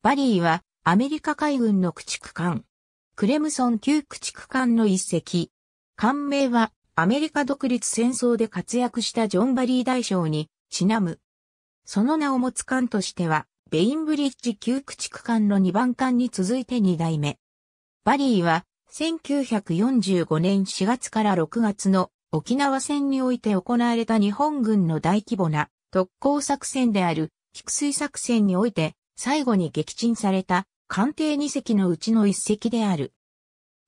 バリーはアメリカ海軍の駆逐艦。クレムソン級駆逐艦の一隻。艦名はアメリカ独立戦争で活躍したジョン・バリー大将にちなむ。その名を持つ艦としては、ベインブリッジ旧駆逐艦の2番艦に続いて2代目。バリーは1945年4月から6月の沖縄戦において行われた日本軍の大規模な特攻作戦である菊水作戦において最後に撃沈された艦艇2隻のうちの1隻である。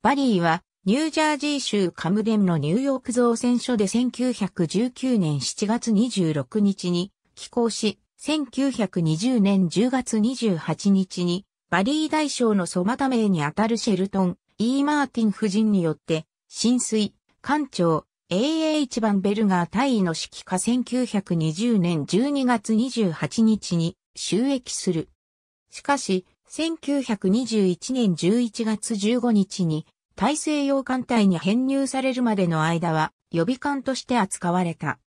バリーはニュージャージー州カムデンのニューヨーク造船所で1919年7月26日に寄港し、1920年10月28日にバリー大将のソマた名にあたるシェルトン、E. マーティン夫人によって、浸水、艦長、a a 1番ベルガー大尉の指揮下1920年12月28日に収益する。しかし、1921年11月15日に大西洋艦隊に編入されるまでの間は予備艦として扱われた。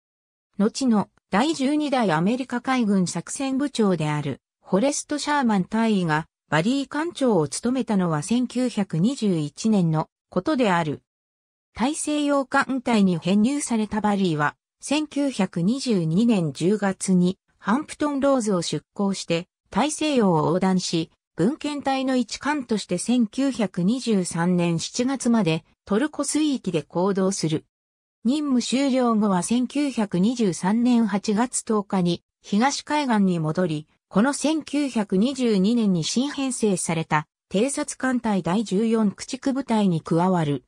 後の第12代アメリカ海軍作戦部長であるフォレスト・シャーマン大尉がバリー艦長を務めたのは1921年のことである。大西洋艦隊に編入されたバリーは1922年10月にハンプトンローズを出港して大西洋を横断し、文献隊の一艦として1923年7月までトルコ水域で行動する。任務終了後は1923年8月10日に東海岸に戻り、この1922年に新編成された偵察艦隊第14駆逐部隊に加わる。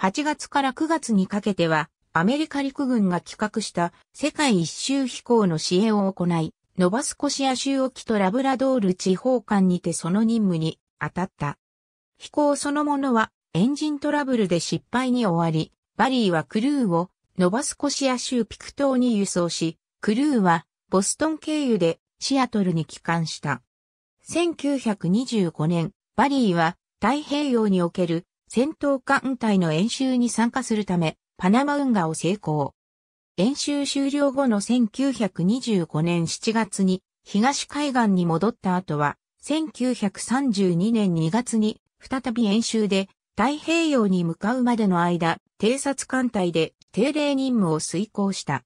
8月から9月にかけてはアメリカ陸軍が企画した世界一周飛行の支援を行い、ノバスコシア州沖とラブラドール地方間にてその任務に当たった。飛行そのものはエンジントラブルで失敗に終わり、バリーはクルーをノバスコシア州ピク島に輸送し、クルーはボストン経由でシアトルに帰還した。1925年、バリーは太平洋における戦闘艦隊の演習に参加するため、パナマ運河を成功。練習終了後の1925年7月に東海岸に戻った後は、1932年2月に再び演習で太平洋に向かうまでの間、偵察艦隊で定例任務を遂行した。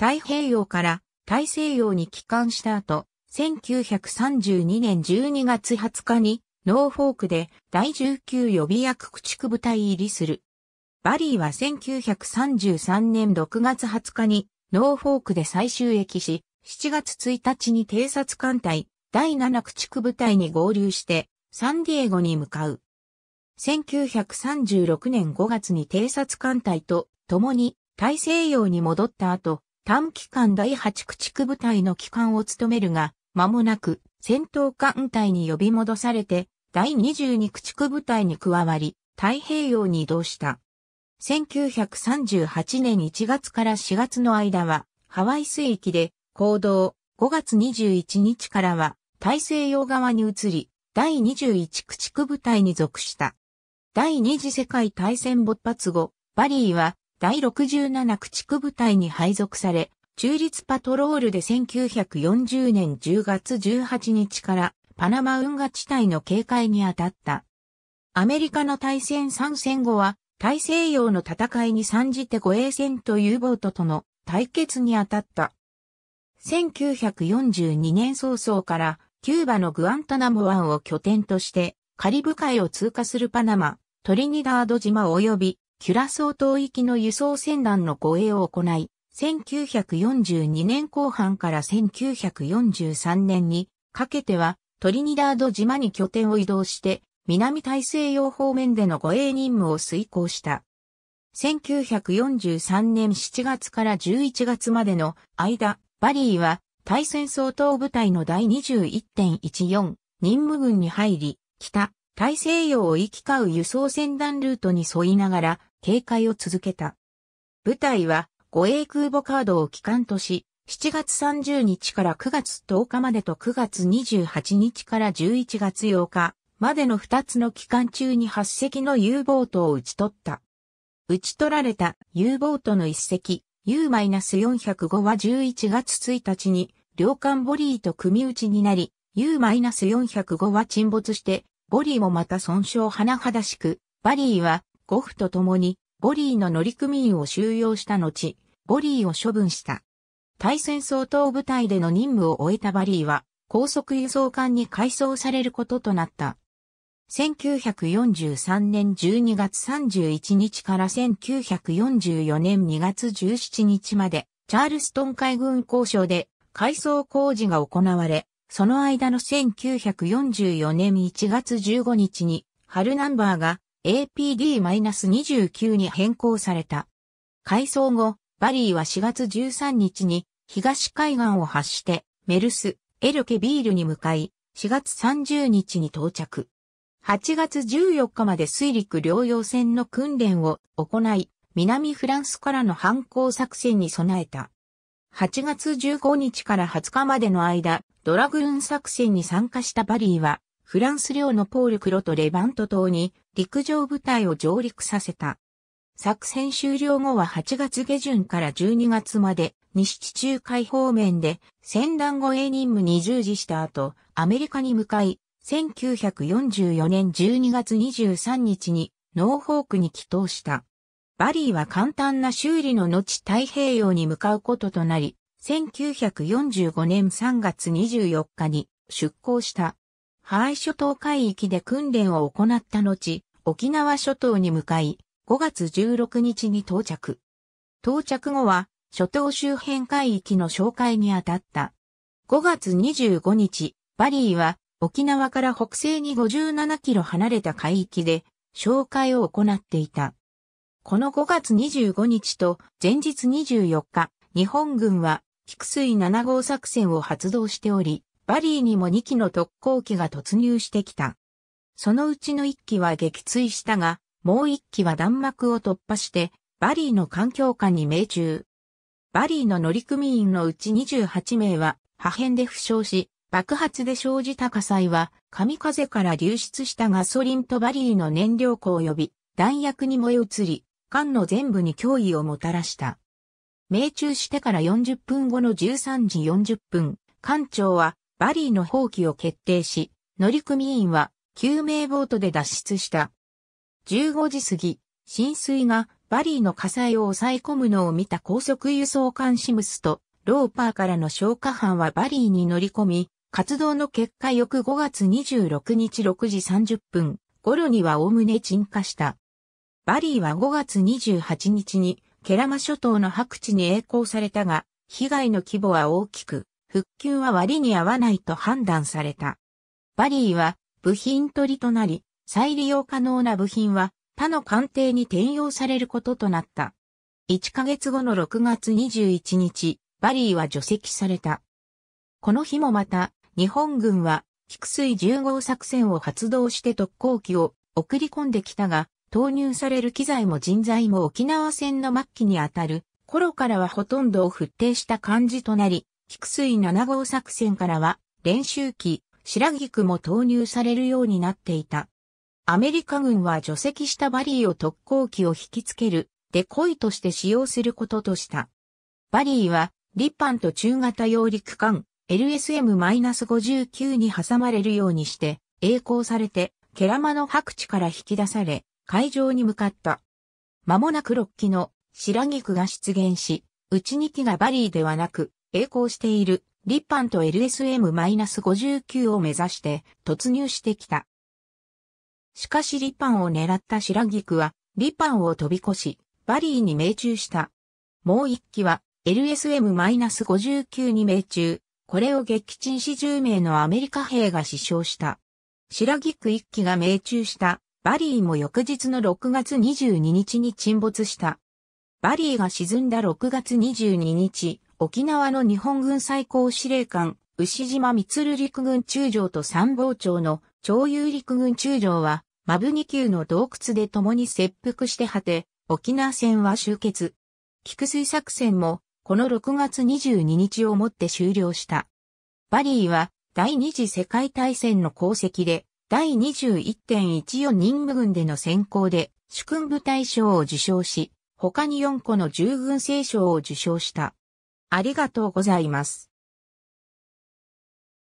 太平洋から大西洋に帰還した後、1932年12月20日にノーフォークで第19予備役駆逐部隊入りする。バリーは1933年6月20日にノーフォークで最終駅し、7月1日に偵察艦隊第7駆逐部隊に合流してサンディエゴに向かう。1936年5月に偵察艦隊と共に大西洋に戻った後、短期間第8駆逐部隊の機関を務めるが、間もなく戦闘艦隊に呼び戻されて、第22駆逐部隊に加わり、太平洋に移動した。1938年1月から4月の間は、ハワイ水域で行動、5月21日からは、大西洋側に移り、第21駆逐部隊に属した。第二次世界大戦勃発後、バリーは第67駆逐部隊に配属され、中立パトロールで1940年10月18日からパナマ運河地帯の警戒に当たった。アメリカの大戦参戦後は大西洋の戦いに参じて護衛船と U ボートとの対決に当たった。1942年早々からキューバのグアンタナモ湾を拠点としてカリブ海を通過するパナマ、トリニダード島及びキュラソー島域の輸送船団の護衛を行い、1942年後半から1943年にかけてはトリニダード島に拠点を移動して南大西洋方面での護衛任務を遂行した。1943年7月から11月までの間、バリーは対戦総統部隊の第21.14任務軍に入り、北、大西洋を行き交う輸送船団ルートに沿いながら警戒を続けた。部隊は護衛空母カードを機関とし、7月30日から9月10日までと9月28日から11月8日までの2つの期間中に8隻の U ボートを撃ち取った。撃ち取られた U ボートの1隻 U-405 は11月1日に両艦ボリーと組打ちになり、U-405 は沈没して、ボリーもまた損傷甚だしく、バリーはゴフと共にボリーの乗組員を収容した後、ボリーを処分した。対戦相当部隊での任務を終えたバリーは、高速輸送艦に改装されることとなった。1943年12月31日から1944年2月17日まで、チャールストン海軍交渉で改装工事が行われ、その間の1944年1月15日に、春ナンバーが APD-29 に変更された。改装後、バリーは4月13日に東海岸を発してメルス、エルケビールに向かい、4月30日に到着。8月14日まで水陸両用船の訓練を行い、南フランスからの反抗作戦に備えた。8月15日から20日までの間、ドラグーン作戦に参加したバリーは、フランス領のポールクロとレバント島に陸上部隊を上陸させた。作戦終了後は8月下旬から12月まで西地中海方面で戦団護衛任務に従事した後、アメリカに向かい、1944年12月23日にノーホークに帰投した。バリーは簡単な修理の後太平洋に向かうこととなり、1945年3月24日に出港した。ハワイ諸島海域で訓練を行った後、沖縄諸島に向かい、5月16日に到着。到着後は、諸島周辺海域の紹介に当たった。5月25日、バリーは沖縄から北西に57キロ離れた海域で、紹介を行っていた。この5月25日と前日24日、日本軍は、菊水7号作戦を発動しており、バリーにも2機の特攻機が突入してきた。そのうちの1機は撃墜したが、もう1機は弾幕を突破して、バリーの環境下に命中。バリーの乗組員のうち28名は破片で負傷し、爆発で生じた火災は、神風から流出したガソリンとバリーの燃料庫及び弾薬に燃え移り、艦の全部に脅威をもたらした。命中してから40分後の13時40分、艦長はバリーの放棄を決定し、乗組員は救命ボートで脱出した。15時過ぎ、浸水がバリーの火災を抑え込むのを見た高速輸送艦シムスとローパーからの消火班はバリーに乗り込み、活動の結果翌5月26日6時30分頃にはおおむね沈下した。バリーは5月28日にケラマ諸島の白地に栄光されたが、被害の規模は大きく、復旧は割に合わないと判断された。バリーは部品取りとなり、再利用可能な部品は他の艦艇に転用されることとなった。1ヶ月後の6月21日、バリーは除籍された。この日もまた、日本軍は、菊水10号作戦を発動して特攻機を送り込んできたが、投入される機材も人材も沖縄戦の末期にあたる頃からはほとんどを沸騰した感じとなり、菊水7号作戦からは練習機、白菊も投入されるようになっていた。アメリカ軍は除籍したバリーを特攻機を引きつける、デコイとして使用することとした。バリーは、立ッと中型揚陸艦、LSM-59 に挟まれるようにして、栄光されて、ケラマの白地から引き出され、会場に向かった。間もなく6機の白菊が出現し、うち2機がバリーではなく、栄光しているリッパンと LSM-59 を目指して突入してきた。しかしリッパンを狙った白菊は、リッパンを飛び越し、バリーに命中した。もう1機は LSM-59 に命中、これを撃沈し10名のアメリカ兵が死傷した。白木区1機が命中したバリーも翌日の6月22日に沈没した。バリーが沈んだ6月22日、沖縄の日本軍最高司令官、牛島満陸軍中将と参謀長の長友陸軍中将は、マブニ級の洞窟で共に切腹して果て、沖縄戦は終結。菊水作戦もこの6月22日をもって終了した。バリーは第二次世界大戦の功績で第21.14任務軍での選考で主君部大賞を受賞し、他に4個の従軍聖賞を受賞した。ありがとうございます。